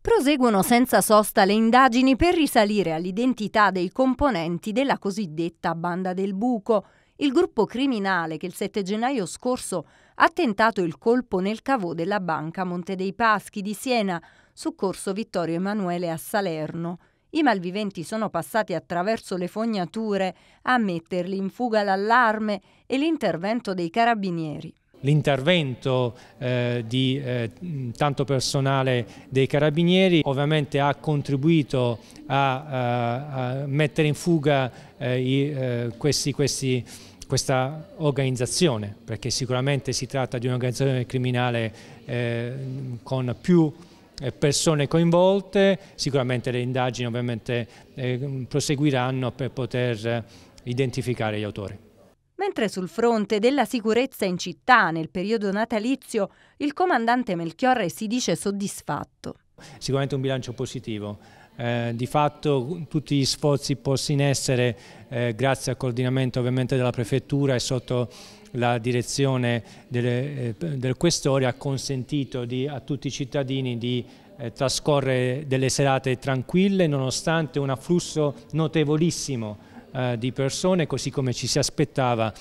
Proseguono senza sosta le indagini per risalire all'identità dei componenti della cosiddetta Banda del Buco, il gruppo criminale che il 7 gennaio scorso ha tentato il colpo nel cavò della banca Monte dei Paschi di Siena, su corso Vittorio Emanuele a Salerno. I malviventi sono passati attraverso le fognature a metterli in fuga l'allarme e l'intervento dei carabinieri l'intervento eh, di eh, tanto personale dei carabinieri ovviamente ha contribuito a, a, eh, a mettere in fuga eh, i, eh, questi, questi, questa organizzazione perché sicuramente si tratta di un'organizzazione criminale eh, con più persone coinvolte, sicuramente le indagini ovviamente proseguiranno per poter identificare gli autori. Mentre sul fronte della sicurezza in città nel periodo natalizio, il comandante Melchiorre si dice soddisfatto. Sicuramente un bilancio positivo. Eh, di fatto tutti gli sforzi posti in essere eh, grazie al coordinamento ovviamente della prefettura e sotto la direzione delle, eh, del questore ha consentito di, a tutti i cittadini di eh, trascorrere delle serate tranquille nonostante un afflusso notevolissimo eh, di persone, così come ci si aspettava